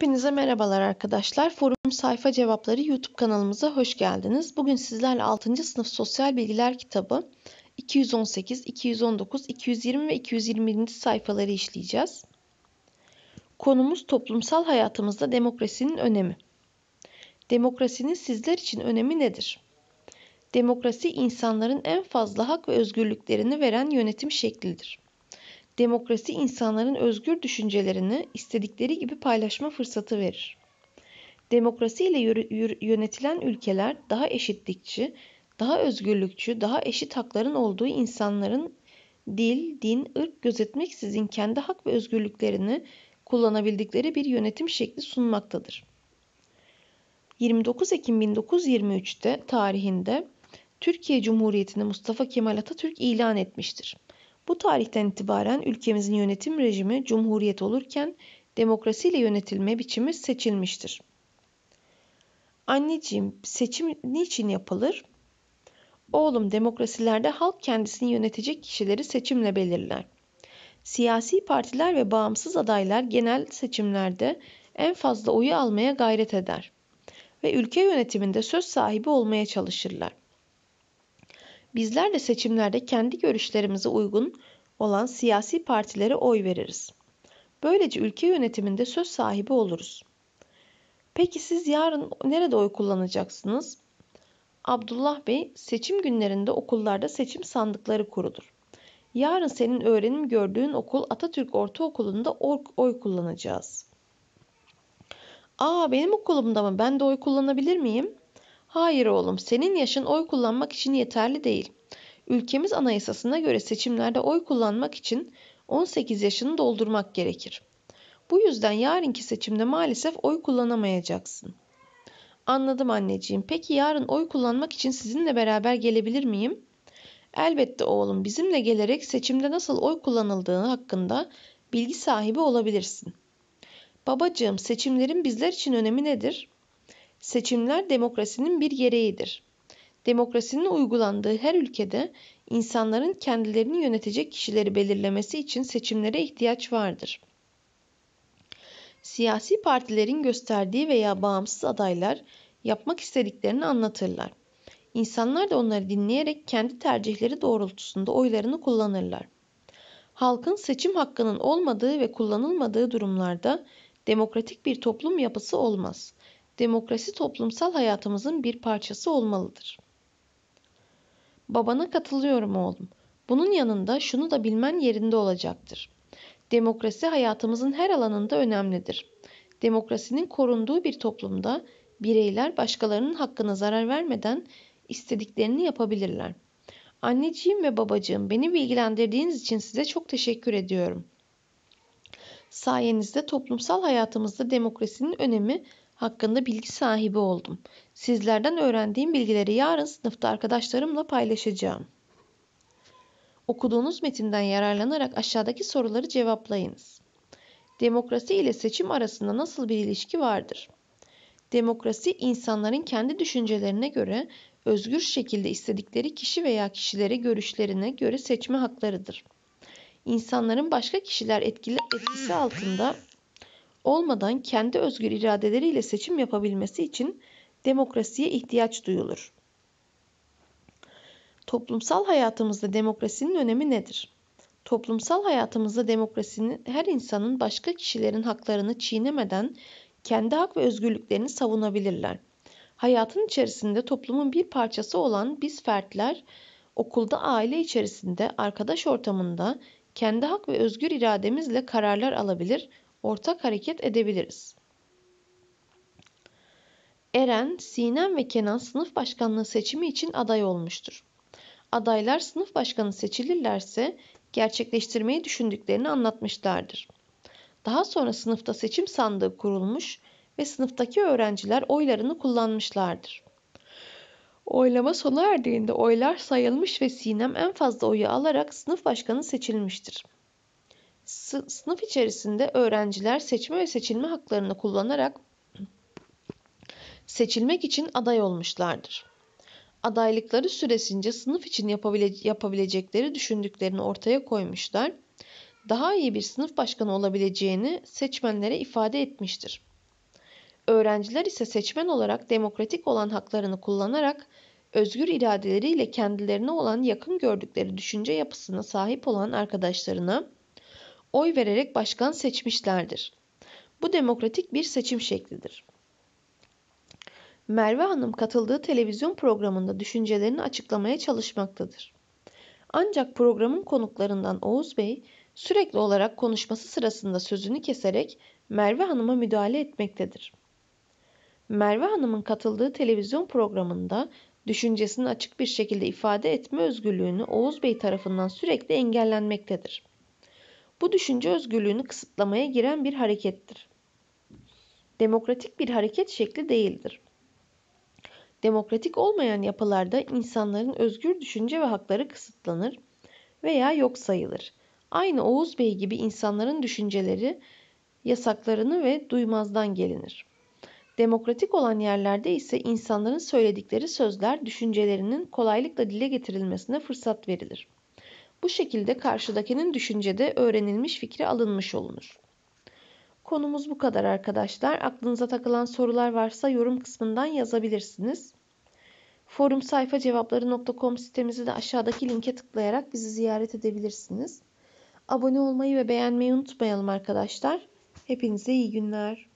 Hepinize merhabalar arkadaşlar. Forum Sayfa Cevapları YouTube kanalımıza hoş geldiniz. Bugün sizlerle 6. sınıf Sosyal Bilgiler kitabı 218, 219, 220 ve 221. sayfaları işleyeceğiz. Konumuz toplumsal hayatımızda demokrasinin önemi. Demokrasinin sizler için önemi nedir? Demokrasi insanların en fazla hak ve özgürlüklerini veren yönetim şeklidir. Demokrasi insanların özgür düşüncelerini istedikleri gibi paylaşma fırsatı verir. Demokrasiyle yönetilen ülkeler daha eşitlikçi, daha özgürlükçü, daha eşit hakların olduğu insanların dil, din, ırk gözetmeksizin kendi hak ve özgürlüklerini kullanabildikleri bir yönetim şekli sunmaktadır. 29 Ekim 1923'te tarihinde Türkiye Cumhuriyeti'ni Mustafa Kemal Atatürk ilan etmiştir. Bu tarihten itibaren ülkemizin yönetim rejimi cumhuriyet olurken demokrasiyle yönetilme biçimi seçilmiştir. Anneciğim seçim niçin yapılır? Oğlum demokrasilerde halk kendisini yönetecek kişileri seçimle belirler. Siyasi partiler ve bağımsız adaylar genel seçimlerde en fazla oyu almaya gayret eder ve ülke yönetiminde söz sahibi olmaya çalışırlar. Bizler de seçimlerde kendi görüşlerimize uygun olan siyasi partilere oy veririz. Böylece ülke yönetiminde söz sahibi oluruz. Peki siz yarın nerede oy kullanacaksınız? Abdullah Bey, seçim günlerinde okullarda seçim sandıkları kurulur. Yarın senin öğrenim gördüğün okul Atatürk Ortaokulu'nda oy kullanacağız. Aa benim okulumda mı? Ben de oy kullanabilir miyim? Hayır oğlum, senin yaşın oy kullanmak için yeterli değil. Ülkemiz anayasasına göre seçimlerde oy kullanmak için 18 yaşını doldurmak gerekir. Bu yüzden yarınki seçimde maalesef oy kullanamayacaksın. Anladım anneciğim. Peki yarın oy kullanmak için sizinle beraber gelebilir miyim? Elbette oğlum. Bizimle gelerek seçimde nasıl oy kullanıldığı hakkında bilgi sahibi olabilirsin. Babacığım, seçimlerin bizler için önemi nedir? Seçimler demokrasinin bir gereğidir. Demokrasinin uygulandığı her ülkede insanların kendilerini yönetecek kişileri belirlemesi için seçimlere ihtiyaç vardır. Siyasi partilerin gösterdiği veya bağımsız adaylar yapmak istediklerini anlatırlar. İnsanlar da onları dinleyerek kendi tercihleri doğrultusunda oylarını kullanırlar. Halkın seçim hakkının olmadığı ve kullanılmadığı durumlarda demokratik bir toplum yapısı olmaz. Demokrasi toplumsal hayatımızın bir parçası olmalıdır. Babana katılıyorum oğlum. Bunun yanında şunu da bilmen yerinde olacaktır. Demokrasi hayatımızın her alanında önemlidir. Demokrasinin korunduğu bir toplumda bireyler başkalarının hakkına zarar vermeden istediklerini yapabilirler. Anneciğim ve babacığım beni bilgilendirdiğiniz için size çok teşekkür ediyorum. Sayenizde toplumsal hayatımızda demokrasinin önemi hakkında bilgi sahibi oldum. Sizlerden öğrendiğim bilgileri yarın sınıfta arkadaşlarımla paylaşacağım. Okuduğunuz metinden yararlanarak aşağıdaki soruları cevaplayınız. Demokrasi ile seçim arasında nasıl bir ilişki vardır? Demokrasi insanların kendi düşüncelerine göre özgür şekilde istedikleri kişi veya kişilere görüşlerine göre seçme haklarıdır. İnsanların başka kişiler etkili, etkisi altında olmadan kendi özgür iradeleriyle seçim yapabilmesi için demokrasiye ihtiyaç duyulur. Toplumsal hayatımızda demokrasinin önemi nedir? Toplumsal hayatımızda demokrasinin her insanın başka kişilerin haklarını çiğnemeden kendi hak ve özgürlüklerini savunabilirler. Hayatın içerisinde toplumun bir parçası olan biz fertler okulda, aile içerisinde, arkadaş ortamında kendi hak ve özgür irademizle kararlar alabilir, ortak hareket edebiliriz. Eren, Sinem ve Kenan sınıf başkanlığı seçimi için aday olmuştur. Adaylar sınıf başkanı seçilirlerse gerçekleştirmeyi düşündüklerini anlatmışlardır. Daha sonra sınıfta seçim sandığı kurulmuş ve sınıftaki öğrenciler oylarını kullanmışlardır. Oylama sona erdiğinde oylar sayılmış ve Sinem en fazla oyu alarak sınıf başkanı seçilmiştir sınıf içerisinde öğrenciler seçme ve seçilme haklarını kullanarak seçilmek için aday olmuşlardır. Adaylıkları süresince sınıf için yapabile yapabilecekleri düşündüklerini ortaya koymuşlar. Daha iyi bir sınıf başkanı olabileceğini seçmenlere ifade etmiştir. Öğrenciler ise seçmen olarak demokratik olan haklarını kullanarak özgür iradeleriyle kendilerine olan yakın gördükleri düşünce yapısına sahip olan arkadaşlarına oy vererek başkan seçmişlerdir. Bu demokratik bir seçim şeklidir. Merve Hanım katıldığı televizyon programında düşüncelerini açıklamaya çalışmaktadır. Ancak programın konuklarından Oğuz Bey sürekli olarak konuşması sırasında sözünü keserek Merve Hanım'a müdahale etmektedir. Merve Hanım'ın katıldığı televizyon programında düşüncesini açık bir şekilde ifade etme özgürlüğünü Oğuz Bey tarafından sürekli engellenmektedir. Bu düşünce özgürlüğünü kısıtlamaya giren bir harekettir. Demokratik bir hareket şekli değildir. Demokratik olmayan yapılarda insanların özgür düşünce ve hakları kısıtlanır veya yok sayılır. Aynı Oğuz Bey gibi insanların düşünceleri yasaklarını ve duymazdan gelinir. Demokratik olan yerlerde ise insanların söyledikleri sözler düşüncelerinin kolaylıkla dile getirilmesine fırsat verilir. Bu şekilde karşıdakinin düşüncede öğrenilmiş fikri alınmış olunur. Konumuz bu kadar arkadaşlar. Aklınıza takılan sorular varsa yorum kısmından yazabilirsiniz. Forum sayfa cevapları.com sitemizi de aşağıdaki linke tıklayarak bizi ziyaret edebilirsiniz. Abone olmayı ve beğenmeyi unutmayalım arkadaşlar. Hepinize iyi günler.